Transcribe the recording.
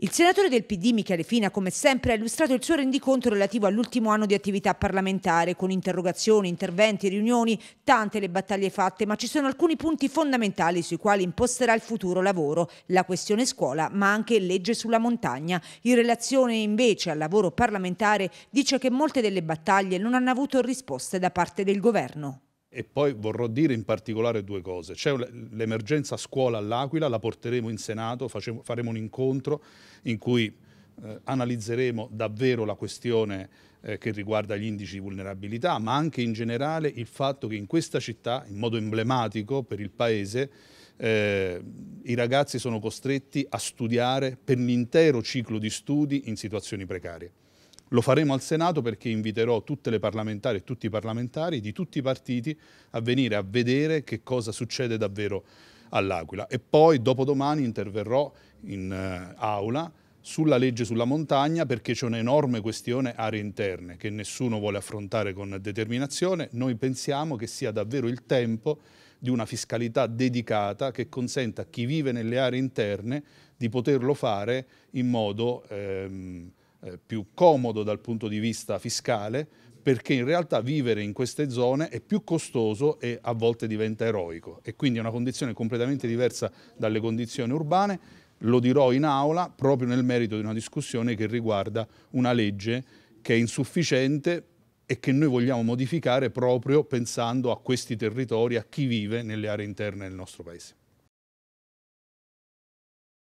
Il senatore del PD Michele Fina, come sempre, ha illustrato il suo rendiconto relativo all'ultimo anno di attività parlamentare, con interrogazioni, interventi, riunioni, tante le battaglie fatte, ma ci sono alcuni punti fondamentali sui quali imposterà il futuro lavoro, la questione scuola, ma anche legge sulla montagna. In relazione invece al lavoro parlamentare, dice che molte delle battaglie non hanno avuto risposte da parte del governo. E poi vorrò dire in particolare due cose. C'è l'emergenza scuola all'Aquila, la porteremo in Senato, facemo, faremo un incontro in cui eh, analizzeremo davvero la questione eh, che riguarda gli indici di vulnerabilità, ma anche in generale il fatto che in questa città, in modo emblematico per il Paese, eh, i ragazzi sono costretti a studiare per l'intero ciclo di studi in situazioni precarie. Lo faremo al Senato perché inviterò tutte le parlamentari e tutti i parlamentari di tutti i partiti a venire a vedere che cosa succede davvero all'Aquila. E poi dopodomani interverrò in eh, aula sulla legge sulla montagna perché c'è un'enorme questione aree interne che nessuno vuole affrontare con determinazione. Noi pensiamo che sia davvero il tempo di una fiscalità dedicata che consenta a chi vive nelle aree interne di poterlo fare in modo ehm, eh, più comodo dal punto di vista fiscale, perché in realtà vivere in queste zone è più costoso e a volte diventa eroico e quindi è una condizione completamente diversa dalle condizioni urbane. Lo dirò in aula proprio nel merito di una discussione che riguarda una legge che è insufficiente e che noi vogliamo modificare proprio pensando a questi territori, a chi vive nelle aree interne del nostro Paese.